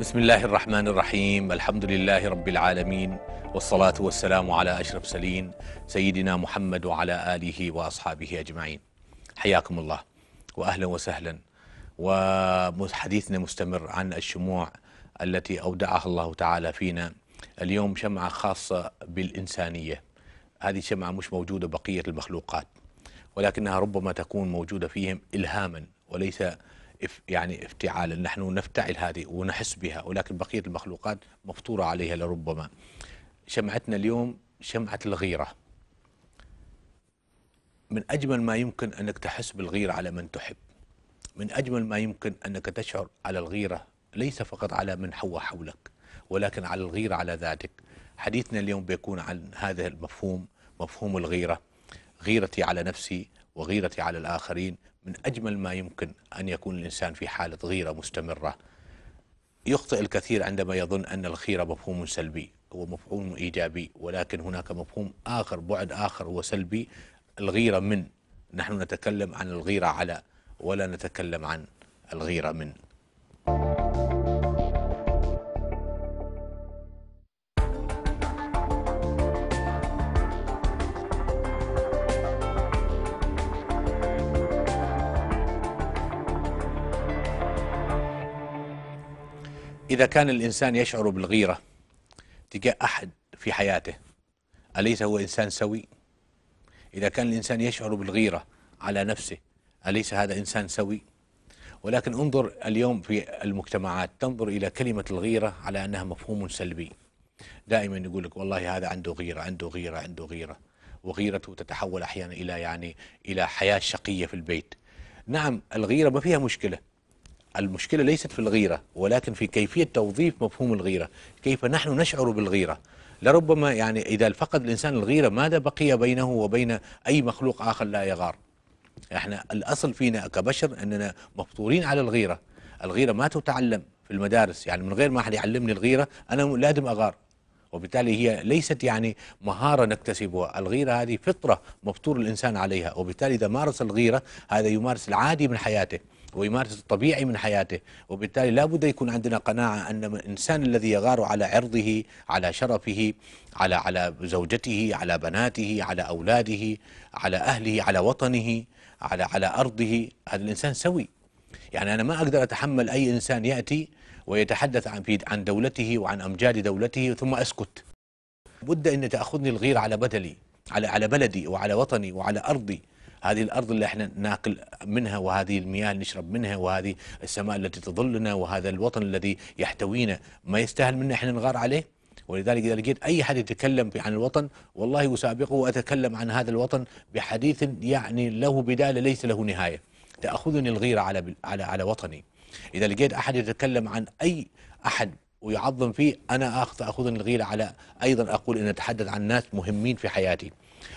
بسم الله الرحمن الرحيم الحمد لله رب العالمين والصلاة والسلام على أشرف سليم سيدنا محمد وعلى آله وأصحابه أجمعين حياكم الله وأهلا وسهلا وحديثنا مستمر عن الشموع التي أودعها الله تعالى فينا اليوم شمعة خاصة بالإنسانية هذه الشمعة مش موجودة بقية المخلوقات ولكنها ربما تكون موجودة فيهم إلهاما وليس يعني افتعالا نحن نفتعل هذه ونحس بها ولكن بقية المخلوقات مفطورة عليها لربما شمعتنا اليوم شمعة الغيرة من أجمل ما يمكن أنك تحس بالغيرة على من تحب من أجمل ما يمكن أنك تشعر على الغيرة ليس فقط على من حوى حولك ولكن على الغيرة على ذاتك حديثنا اليوم بيكون عن هذا المفهوم مفهوم الغيرة غيرتي على نفسي وغيرتي على الآخرين من أجمل ما يمكن أن يكون الإنسان في حالة غيرة مستمرة يخطئ الكثير عندما يظن أن الخيرة مفهوم سلبي هو مفهوم إيجابي ولكن هناك مفهوم آخر بعد آخر هو سلبي الغيرة من نحن نتكلم عن الغيرة على ولا نتكلم عن الغيرة من إذا كان الإنسان يشعر بالغيرة تجاه أحد في حياته أليس هو إنسان سوي؟ إذا كان الإنسان يشعر بالغيرة على نفسه أليس هذا إنسان سوي؟ ولكن انظر اليوم في المجتمعات تنظر إلى كلمة الغيرة على أنها مفهوم سلبي دائما يقول لك والله هذا عنده غيرة عنده غيرة عنده غيرة وغيرته تتحول أحيانا إلى يعني إلى حياة شقية في البيت نعم الغيرة ما فيها مشكلة المشكلة ليست في الغيرة ولكن في كيفية توظيف مفهوم الغيرة كيف نحن نشعر بالغيرة لربما يعني إذا فقد الإنسان الغيرة ماذا بقي بينه وبين أي مخلوق آخر لا يغار احنا الأصل فينا كبشر أننا مفطورين على الغيرة الغيرة ما تتعلم في المدارس يعني من غير ما أحد يعلمني الغيرة أنا لازم أغار وبالتالي هي ليست يعني مهارة نكتسبها الغيرة هذه فطرة مفطور الإنسان عليها وبالتالي إذا مارس الغيرة هذا يمارس العادي من حياته ويمارس الطبيعي من حياته وبالتالي لا بد يكون عندنا قناعة أن الإنسان الذي يغار على عرضه على شرفه على على زوجته على بناته على أولاده على أهله على وطنه على على أرضه هذا الإنسان سوي يعني أنا ما أقدر أتحمل أي إنسان يأتي ويتحدث عن عن دولته وعن أمجاد دولته ثم أسكت بد أن تأخذني الغيرة على بدلي على على بلدي وعلى وطني وعلى أرضي هذه الأرض اللي احنا ناكل منها وهذه المياه اللي نشرب منها وهذه السماء التي تظلنا وهذا الوطن الذي يحتوينا ما يستاهل منا احنا نغار عليه ولذلك إذا لقيت أي حد يتكلم عن الوطن والله أسابقه وأتكلم عن هذا الوطن بحديث يعني له بداية ليس له نهاية تأخذني الغيرة على على على وطني إذا لقيت أحد يتكلم عن أي أحد ويعظم فيه أنا آخذ أخذني الغيرة على أيضا أقول أن أتحدث عن ناس مهمين في حياتي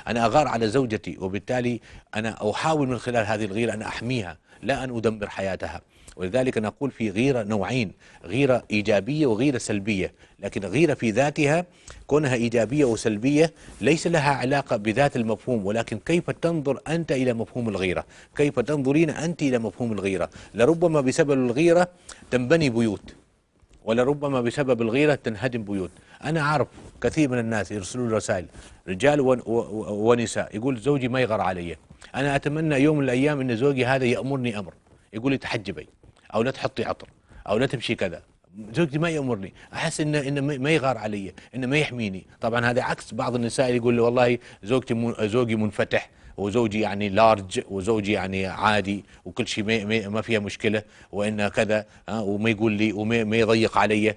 أنا أغار على زوجتي وبالتالي أنا أحاول من خلال هذه الغيرة أن أحميها لا أن أدمر حياتها ولذلك نقول في غيرة نوعين غيرة إيجابية وغيرة سلبية لكن غيرة في ذاتها كونها إيجابية وسلبية ليس لها علاقة بذات المفهوم ولكن كيف تنظر أنت إلى مفهوم الغيرة كيف تنظرين أنت إلى مفهوم الغيرة لربما بسبب الغيرة تنبني بيوت ولربما بسبب الغيرة تنهدم بيوت أنا أعرف كثير من الناس يرسلوا لي رسائل رجال ونساء يقول زوجي ما يغار علي أنا أتمنى يوم من الأيام أن زوجي هذا يأمرني أمر يقول لي تحجبي أو لا تحطي عطر أو لا تمشي كذا زوجتي ما يامرني احس انه انه ما يغار علي انه ما يحميني طبعا هذا عكس بعض النساء اللي يقول لي والله زوجتي زوجي منفتح وزوجي يعني لارج وزوجي يعني عادي وكل شيء ما فيها مشكله وان كذا وما يقول لي وما يضيق علي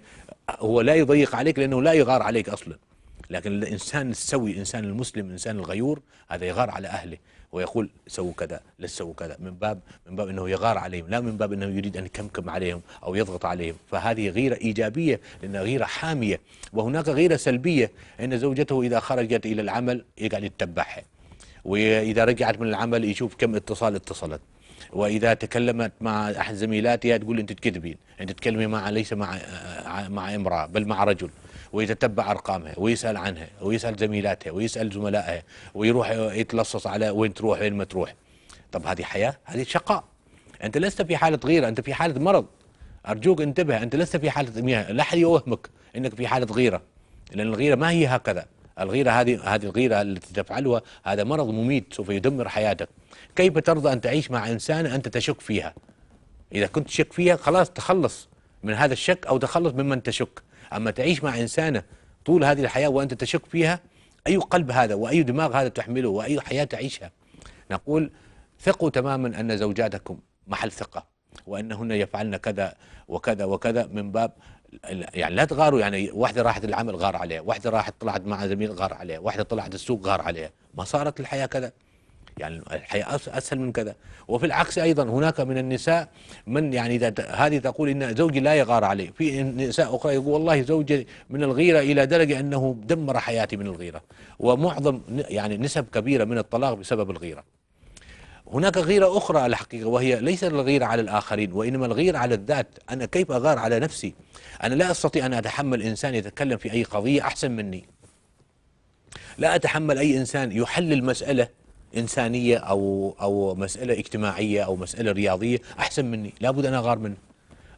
هو لا يضيق عليك لانه لا يغار عليك اصلا لكن الانسان السوي الانسان المسلم الانسان الغيور هذا يغار على اهله ويقول سووا كذا لا سووا كذا من باب من باب انه يغار عليهم لا من باب انه يريد ان يكمكم عليهم او يضغط عليهم فهذه غيره ايجابيه لانها غيره حاميه وهناك غيره سلبيه ان زوجته اذا خرجت الى العمل يقعد يتبعها واذا رجعت من العمل يشوف كم اتصال اتصلت واذا تكلمت مع احد زميلاتها تقول انت تكذبين انت تكلمي مع ليس مع مع امراه بل مع رجل ويتتبع ارقامها ويسال عنها ويسال زميلاتها ويسال زملائها ويروح يتلصص على وين تروح وين ما تروح طب هذه حياه هذه شقاء انت لست في حاله غيره انت في حاله مرض ارجوك انتبه انت لست في حاله مياه لا احد يوهمك انك في حاله غيره لان الغيره ما هي هكذا الغيرة هذه هذه الغيرة التي تفعلها هذا مرض مميت سوف يدمر حياتك كيف ترضى أن تعيش مع إنسان أنت تشك فيها إذا كنت تشك فيها خلاص تخلص من هذا الشك أو تخلص ممن تشك أما تعيش مع إنسانة طول هذه الحياة وأنت تشك فيها أي قلب هذا وأي دماغ هذا تحمله وأي حياة تعيشها نقول ثقوا تماما أن زوجاتكم محل ثقة وأنهن يفعلن كذا وكذا وكذا من باب يعني لا تغاروا يعني واحدة راحت العمل غار عليها واحدة راحت طلعت مع زميل غار عليها واحدة طلعت السوق غار عليها ما صارت الحياة كذا يعني الحياة أسهل من كذا وفي العكس أيضا هناك من النساء من يعني إذا هذه تقول إن زوجي لا يغار عليه في نساء أخرى يقول والله زوجي من الغيرة إلى درجة أنه دمر حياتي من الغيرة ومعظم يعني نسب كبيرة من الطلاق بسبب الغيرة هناك غيرة أخرى الحقيقة وهي ليس الغيرة على الآخرين وإنما الغيرة على الذات أنا كيف أغار على نفسي أنا لا أستطيع أن أتحمل إنسان يتكلم في أي قضية أحسن مني لا أتحمل أي إنسان يحلل مسألة إنسانية أو, أو مسألة اجتماعية أو مسألة رياضية أحسن مني لابد أن أغار منه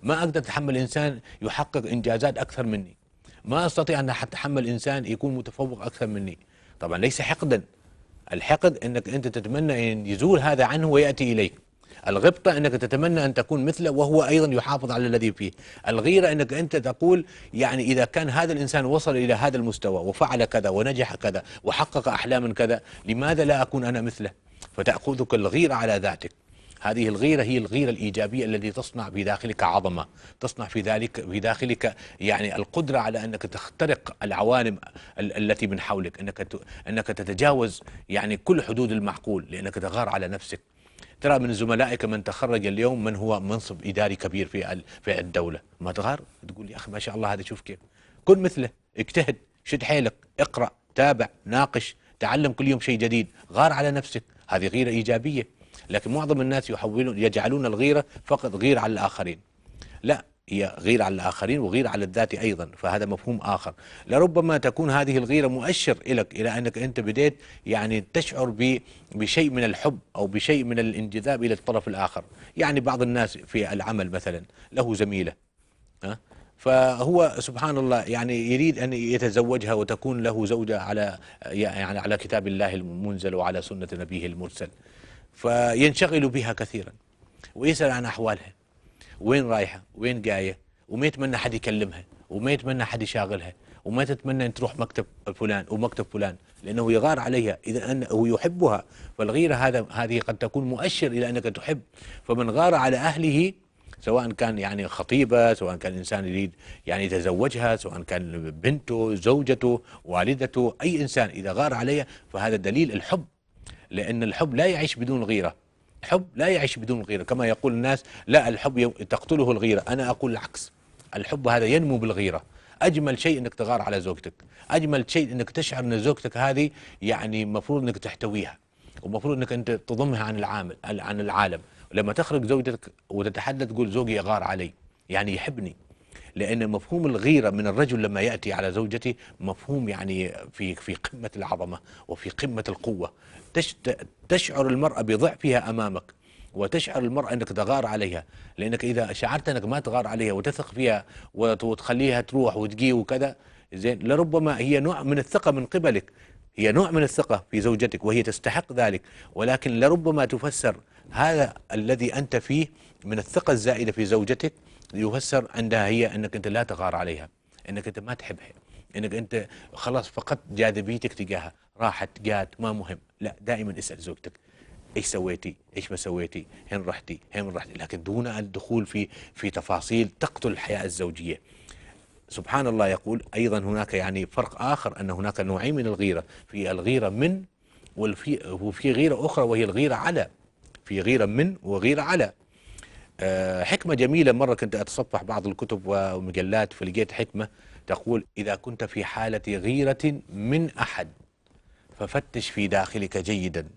ما أقدر أتحمل إنسان يحقق إنجازات أكثر مني ما أستطيع أن أتحمل إنسان يكون متفوق أكثر مني طبعا ليس حقدا الحقد أنك أنت تتمنى أن يزول هذا عنه ويأتي إليك الغبطة أنك تتمنى أن تكون مثله وهو أيضا يحافظ على الذي فيه الغيرة أنك أنت تقول يعني إذا كان هذا الإنسان وصل إلى هذا المستوى وفعل كذا ونجح كذا وحقق أحلاما كذا لماذا لا أكون أنا مثله فتأخذك الغيرة على ذاتك هذه الغيرة هي الغيرة الإيجابية التي تصنع في داخلك عظمة تصنع في ذلك في داخلك يعني القدرة على أنك تخترق العوالم التي من حولك أنك أنك تتجاوز يعني كل حدود المعقول لأنك تغار على نفسك ترى من زملائك من تخرج اليوم من هو منصب إداري كبير في في الدولة ما تغار تقول يا أخي ما شاء الله هذا شوف كيف كن مثله اجتهد شد حيلك اقرأ تابع ناقش تعلم كل يوم شيء جديد غار على نفسك هذه غيرة إيجابية لكن معظم الناس يحولون يجعلون الغيرة فقط غير على الآخرين لا هي غير على الآخرين وغير على الذات أيضا فهذا مفهوم آخر لربما تكون هذه الغيرة مؤشر لك إلى أنك أنت بديت يعني تشعر بشيء من الحب أو بشيء من الانجذاب إلى الطرف الآخر يعني بعض الناس في العمل مثلا له زميلة ها فهو سبحان الله يعني يريد ان يتزوجها وتكون له زوجه على يعني على كتاب الله المنزل وعلى سنه نبيه المرسل فينشغل بها كثيرا ويسأل عن أحوالها وين رايحة وين جاية وما يتمنى حد يكلمها وما يتمنى حد يشاغلها وما تتمنى أن تروح مكتب فلان ومكتب فلان لأنه يغار عليها إذا أنه يحبها فالغيرة هذا هذه قد تكون مؤشر إلى أنك تحب فمن غار على أهله سواء كان يعني خطيبة سواء كان إنسان يريد يعني يتزوجها سواء كان بنته زوجته والدته أي إنسان إذا غار عليها فهذا دليل الحب لأن الحب لا يعيش بدون غيرة الحب لا يعيش بدون غيرة كما يقول الناس لا الحب تقتله الغيرة أنا أقول العكس الحب هذا ينمو بالغيرة اجمل شيء انك تغار على زوجتك اجمل شيء انك تشعر ان زوجتك هذه يعني المفروض انك تحتويها ومفروض انك انت تضمها عن العامل عن العالم لما تخرج زوجتك وتتحدث تقول زوجي يغار علي يعني يحبني لأن مفهوم الغيرة من الرجل لما يأتي على زوجته مفهوم يعني في في قمة العظمة وفي قمة القوة تشعر المرأة بضعفها أمامك وتشعر المرأة أنك تغار عليها لأنك إذا شعرت أنك ما تغار عليها وتثق فيها وتخليها تروح وتجي وكذا زين لربما هي نوع من الثقة من قبلك هي نوع من الثقة في زوجتك وهي تستحق ذلك ولكن لربما تفسر هذا الذي أنت فيه من الثقة الزائدة في زوجتك يفسر عندها هي انك انت لا تغار عليها انك انت ما تحبها انك انت خلاص فقدت جاذبيتك تجاهها راحت جات ما مهم لا دائما اسال زوجتك ايش سويتي؟ ايش ما سويتي؟ هين رحتي؟ هين رحتي؟ لكن دون الدخول في في تفاصيل تقتل الحياه الزوجيه. سبحان الله يقول ايضا هناك يعني فرق اخر ان هناك نوعين من الغيره، في الغيره من وفي غيره اخرى وهي الغيره على. في غيره من وغيره على، آه، حكمة جميلة مرة كنت أتصفح بعض الكتب ومجلات فلقيت حكمة تقول إذا كنت في حالة غيرة من أحد ففتش في داخلك جيدا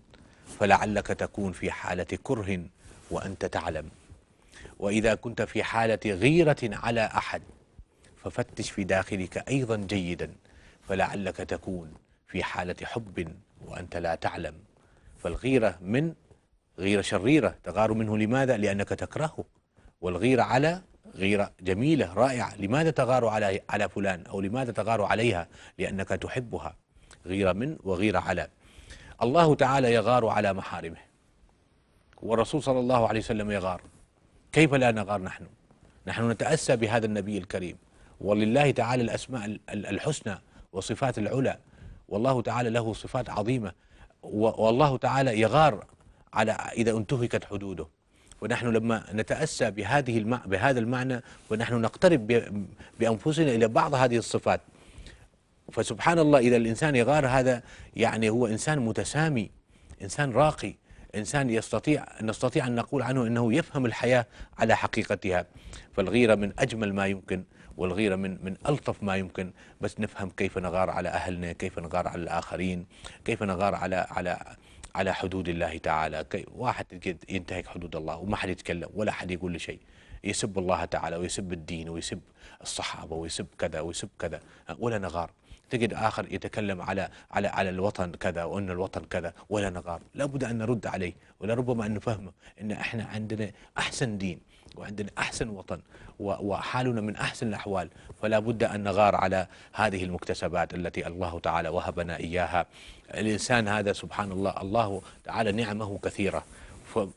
فلعلك تكون في حالة كره وأنت تعلم وإذا كنت في حالة غيرة على أحد ففتش في داخلك أيضا جيدا فلعلك تكون في حالة حب وأنت لا تعلم فالغيرة من غيرة شريرة تغار منه لماذا؟ لأنك تكرهه والغيرة على غيرة جميلة رائعة لماذا تغار على على فلان أو لماذا تغار عليها؟ لأنك تحبها غيرة من وغيرة على الله تعالى يغار على محارمه والرسول صلى الله عليه وسلم يغار كيف لا نغار نحن؟ نحن نتأسى بهذا النبي الكريم ولله تعالى الأسماء الحسنى وصفات العلى والله تعالى له صفات عظيمة والله تعالى يغار على إذا انتهكت حدوده ونحن لما نتأسى بهذه المع... بهذا المعنى ونحن نقترب ب... بأنفسنا إلى بعض هذه الصفات فسبحان الله إذا الإنسان يغار هذا يعني هو إنسان متسامي إنسان راقي إنسان يستطيع نستطيع أن نقول عنه أنه يفهم الحياة على حقيقتها فالغيرة من أجمل ما يمكن والغيرة من من ألطف ما يمكن بس نفهم كيف نغار على أهلنا كيف نغار على الآخرين كيف نغار على على على حدود الله تعالى واحد ينتهك حدود الله وما حد يتكلم ولا حد يقول له شيء يسب الله تعالى ويسب الدين ويسب الصحابة ويسب كذا ويسب كذا ولا نغار تجد آخر يتكلم على على على الوطن كذا وأن الوطن كذا ولا نغار لابد أن نرد عليه ولربما أن نفهمه أن إحنا عندنا أحسن دين وعندنا أحسن وطن وحالنا من أحسن الأحوال فلا بد أن نغار على هذه المكتسبات التي الله تعالى وهبنا إياها الإنسان هذا سبحان الله الله تعالى نعمه كثيرة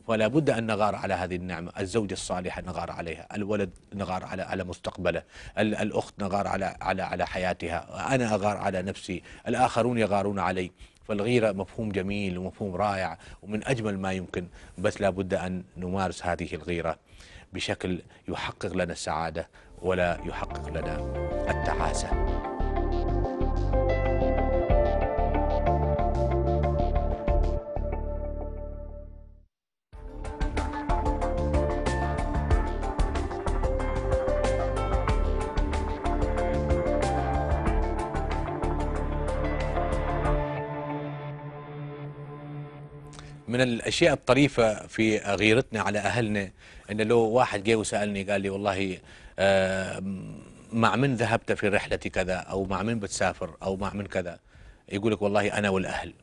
فلا بد أن نغار على هذه النعمة الزوجة الصالحة نغار عليها الولد نغار على على مستقبله الأخت نغار على على على حياتها أنا أغار على نفسي الآخرون يغارون علي فالغيرة مفهوم جميل ومفهوم رائع ومن أجمل ما يمكن بس لا بد أن نمارس هذه الغيرة بشكل يحقق لنا السعادة ولا يحقق لنا التعاسة من الاشياء الطريفه في غيرتنا على اهلنا ان لو واحد جاي وسالني قال لي والله آه، مع من ذهبت في رحله كذا او مع من بتسافر او مع من كذا يقول لك والله انا والاهل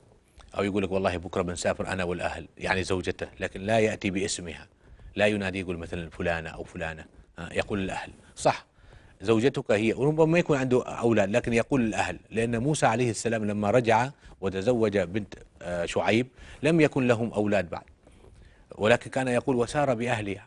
او يقول لك والله بكره بنسافر انا والاهل يعني زوجته لكن لا ياتي باسمها لا ينادي يقول مثلا فلانه او فلانه آه، يقول الاهل صح زوجتك هي وربما يكون عنده أولاد لكن يقول الأهل لأن موسى عليه السلام لما رجع وتزوج بنت آه، شعيب لم يكن لهم أولاد بعد ولكن كان يقول وسار باهلي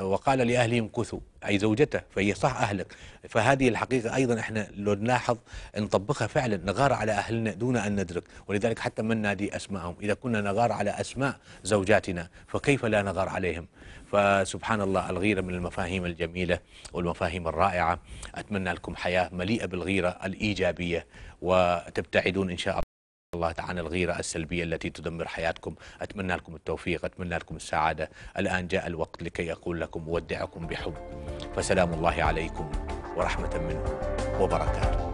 وقال لاهلي امكثوا أي زوجته فهي صح أهلك فهذه الحقيقة أيضا إحنا لو نلاحظ نطبقها فعلا نغار على أهلنا دون أن ندرك ولذلك حتى من نادي أسماءهم إذا كنا نغار على أسماء زوجاتنا فكيف لا نغار عليهم فسبحان الله الغيرة من المفاهيم الجميلة والمفاهيم الرائعة أتمنى لكم حياة مليئة بالغيرة الإيجابية وتبتعدون إن شاء الله الله عن الغيرة السلبية التي تدمر حياتكم أتمنى لكم التوفيق أتمنى لكم السعادة الآن جاء الوقت لكي أقول لكم أودعكم بحب فسلام الله عليكم ورحمة منه وبركاته